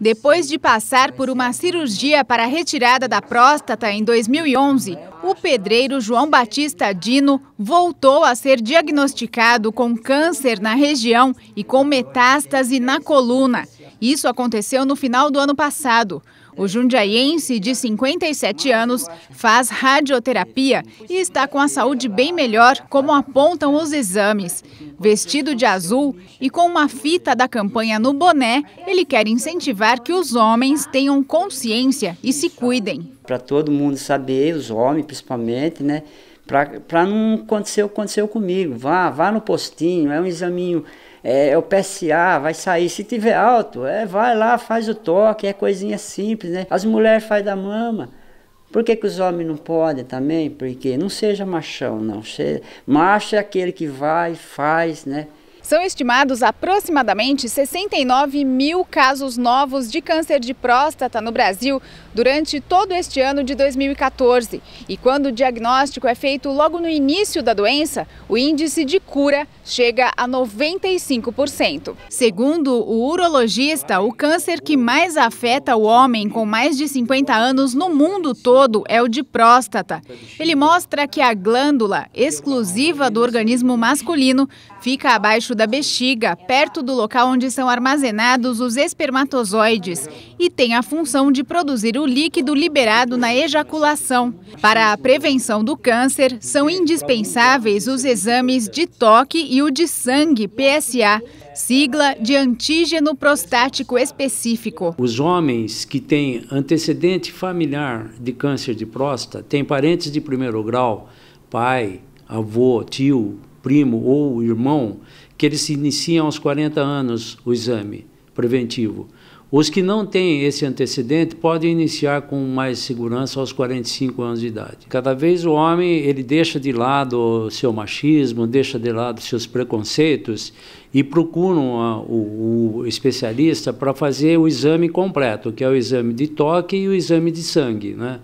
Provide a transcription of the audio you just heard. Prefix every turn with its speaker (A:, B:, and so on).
A: Depois de passar por uma cirurgia para a retirada da próstata em 2011, o pedreiro João Batista Dino voltou a ser diagnosticado com câncer na região e com metástase na coluna. Isso aconteceu no final do ano passado. O jundiaiense de 57 anos faz radioterapia e está com a saúde bem melhor, como apontam os exames. Vestido de azul e com uma fita da campanha no boné, ele quer incentivar que os homens tenham consciência e se cuidem.
B: Para todo mundo saber, os homens principalmente, né? Para não acontecer o que aconteceu comigo. Vá, vá no postinho, é um examinho é, é o PSA, vai sair. Se tiver alto, é, vai lá, faz o toque, é coisinha simples, né? As mulheres fazem da mama. Por que, que os homens não podem também? Porque não seja machão, não. Macho é aquele que vai, faz, né?
A: São estimados aproximadamente 69 mil casos novos de câncer de próstata no Brasil durante todo este ano de 2014. E quando o diagnóstico é feito logo no início da doença, o índice de cura chega a 95%. Segundo o urologista, o câncer que mais afeta o homem com mais de 50 anos no mundo todo é o de próstata. Ele mostra que a glândula exclusiva do organismo masculino fica abaixo da bexiga, perto do local onde são armazenados os espermatozoides, e tem a função de produzir o líquido liberado na ejaculação. Para a prevenção do câncer, são indispensáveis os exames de toque e o de sangue, PSA, sigla de antígeno prostático específico.
C: Os homens que têm antecedente familiar de câncer de próstata, têm parentes de primeiro grau, pai, avô, tio, primo ou irmão, que eles iniciam aos 40 anos o exame preventivo. Os que não têm esse antecedente podem iniciar com mais segurança aos 45 anos de idade. Cada vez o homem ele deixa de lado o seu machismo, deixa de lado seus preconceitos e procura uma, ah, o, o, especialista para fazer o exame completo, que é o exame de toque e o exame de sangue, né?